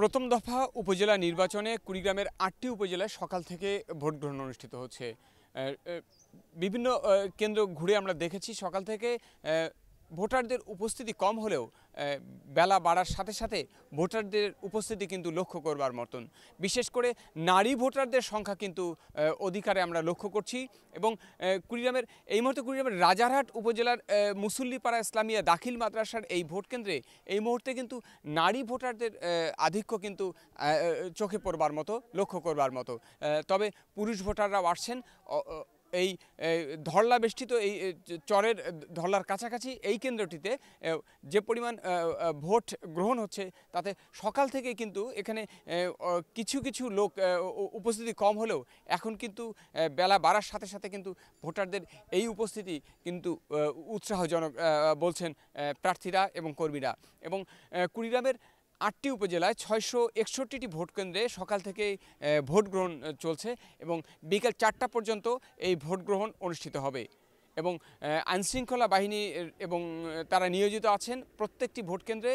প্রথম দফা উপজেলা নির্বাচনে কুড়িগ্রামের আটটি উপজেলায় সকাল থেকে ভোট গ্রহণ অনুষ্ঠিত হচ্ছে বিভিন্ন কেন্দ্র ঘুরে আমরা দেখেছি সকাল থেকে ভোটারদের উপস্থিতি কম হলেও বেলা বাড়ার সাথে সাথে ভোটারদের উপস্থিতি কিন্তু লক্ষ্য করবার মতন বিশেষ করে নারী ভোটারদের সংখ্যা কিন্তু অধিকারে আমরা লক্ষ্য করছি এবং কুড়িগ্রামের এই মুহূর্তে কুড়িগ্রামের রাজারহাট উপজেলার মুসল্লিপাড়া ইসলামিয়া দাখিল মাদ্রাসার এই ভোট কেন্দ্রে এই মুহূর্তে কিন্তু নারী ভোটারদের আধিক্য কিন্তু চোখে পড়বার মতো লক্ষ্য করবার মতো তবে পুরুষ ভোটাররাও আসছেন এই ধরলা বেষ্টিত এই চরের ধরলার কাছাকাছি এই কেন্দ্রটিতে যে পরিমাণ ভোট গ্রহণ হচ্ছে তাতে সকাল থেকে কিন্তু এখানে কিছু কিছু লোক উপস্থিতি কম হলেও এখন কিন্তু বেলা বাড়ার সাথে সাথে কিন্তু ভোটারদের এই উপস্থিতি কিন্তু উৎসাহজনক বলছেন প্রার্থীরা এবং কর্মীরা এবং কুড়িগ্রামের আটটি উপজেলায় ছয়শো একষট্টিটি ভোট কেন্দ্রে সকাল থেকে ভোট গ্রহণ চলছে এবং বিকাল চারটা পর্যন্ত এই ভোট গ্রহণ অনুষ্ঠিত হবে এবং আইনশৃঙ্খলা বাহিনী এবং তারা নিয়োজিত আছেন প্রত্যেকটি ভোট কেন্দ্রে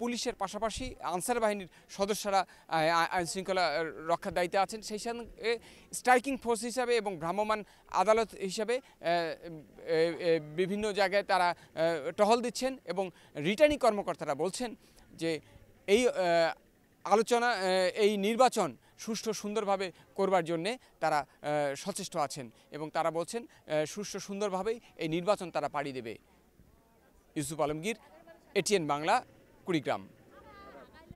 পুলিশের পাশাপাশি আনসার বাহিনীর সদস্যরা আইনশৃঙ্খলা রক্ষার দায়িত্বে আছেন সেই সঙ্গে স্ট্রাইকিং ফোর্স হিসাবে এবং ভ্রাম্যমান আদালত হিসাবে বিভিন্ন জায়গায় তারা টহল দিচ্ছেন এবং রিটার্নিং কর্মকর্তারা বলছেন যে এই আলোচনা এই নির্বাচন সুষ্ঠু সুন্দরভাবে করবার জন্যে তারা সচেষ্ট আছেন এবং তারা বলছেন সুষ্ঠু সুন্দরভাবেই এই নির্বাচন তারা পাড়ি দেবে ইউসুফ আলমগীর এটিএন বাংলা কুড়িগ্রাম